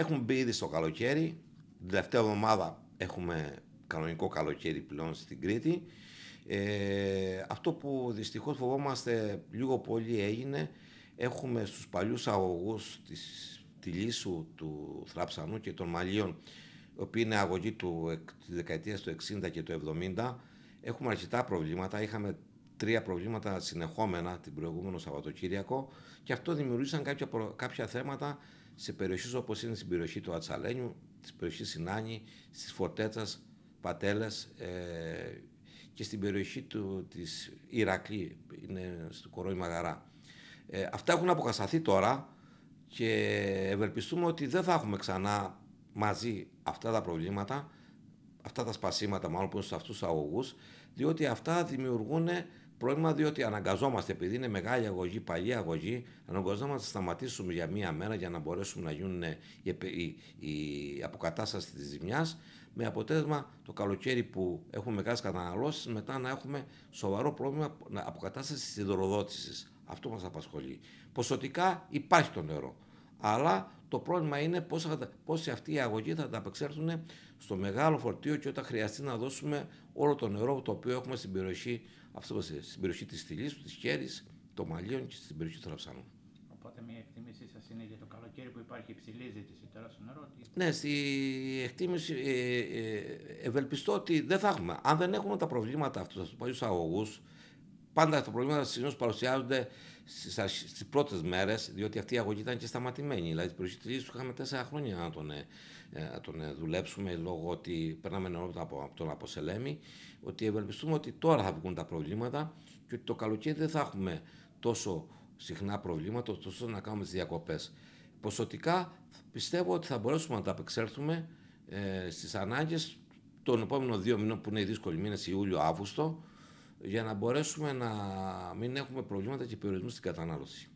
Έχουν μπει ήδη στο καλοκαίρι. Την τελευταία εβδομάδα έχουμε κανονικό καλοκαίρι πλέον στην Κρήτη. Ε, αυτό που δυστυχώς φοβόμαστε λίγο πολύ έγινε, έχουμε στους παλιούς αγωγούς της λύσου του Θραψανού και των Μαλίων, οι οποίοι είναι αγωγοί του, της δεκαετίας του 60 και του 70, έχουμε αρκετά προβλήματα. Είχαμε τρία προβλήματα συνεχόμενα την προηγούμενο Σαββατοκύριακο και αυτό δημιουργήσαν κάποια, κάποια θέματα σε περιοχές όπως είναι στην περιοχή του Ατσαλένιου, τη περιοχή Σινάνη, της Φορτέτσας, πατέλε, ε, και στην περιοχή του, της Ηρακλή, είναι στο Κορόι Μαγαρά. Ε, αυτά έχουν αποκασταθεί τώρα και ευελπιστούμε ότι δεν θα έχουμε ξανά μαζί αυτά τα προβλήματα, αυτά τα σπασίματα μάλλον που είναι σε αυτούς τους αγωγούς, διότι αυτά δημιουργούν Πρόβλημα διότι αναγκαζόμαστε, επειδή είναι μεγάλη αγωγή, παλιά αγωγή, αναγκαζόμαστε να σταματήσουμε για μία μέρα για να μπορέσουμε να γίνουν οι η, αποκατάσταση της ζημιάς. Με αποτέλεσμα το καλοκαίρι που έχουμε μεγάλες καταναλώσεις, μετά να έχουμε σοβαρό πρόβλημα αποκατάστασης της υδροδότησης. Αυτό μας απασχολεί. Ποσοτικά υπάρχει το νερό. Αλλά το πρόβλημα είναι πώς, πώς αυτοί οι αγωγοί θα τα απεξέλθουν στο μεγάλο φορτίο και όταν χρειαστεί να δώσουμε όλο το νερό το οποίο έχουμε στην περιοχή, αυτό, στην περιοχή της Θηλής, της Χέρης, των Μαλλίων και στην περιοχή του Ραψάνου. Οπότε μια εκτίμησή σας είναι για το καλοκαίρι που υπάρχει υψηλή ζήτηση τώρα στο νερό. Ναι, στη εκτίμηση ε, ε, ευελπιστώ ότι δεν θα έχουμε. Αν δεν έχουμε τα προβλήματα αυτού του παλιού αγωγούς, Πάντα τα προβλήματα συνήθως παρουσιάζονται στις πρώτες μέρες, διότι αυτή η αγωγή ήταν και σταματημένη. Δηλαδή, την περιοχή τους είχαμε τέσσερα χρόνια να τον, ε, ε, τον ε, δουλέψουμε λόγω ότι περνάμε νερό από, από τον Αποσελέμη. Ότι ευελπιστούμε ότι τώρα θα βγουν τα προβλήματα και ότι το καλοκαίρι δεν θα έχουμε τόσο συχνά προβλήματα, τόσο να κάνουμε τις διακοπές. Ποσοτικά πιστεύω ότι θα μπορέσουμε να τα απεξέλθουμε ε, στις ανάγκες τον επόμενο δύο μηνών που είναι οι δύσκολοι μήνες, Ιούλιο-Αύγουστο, για να μπορέσουμε να μην έχουμε προβλήματα και περιορισμού στην κατανάλωση.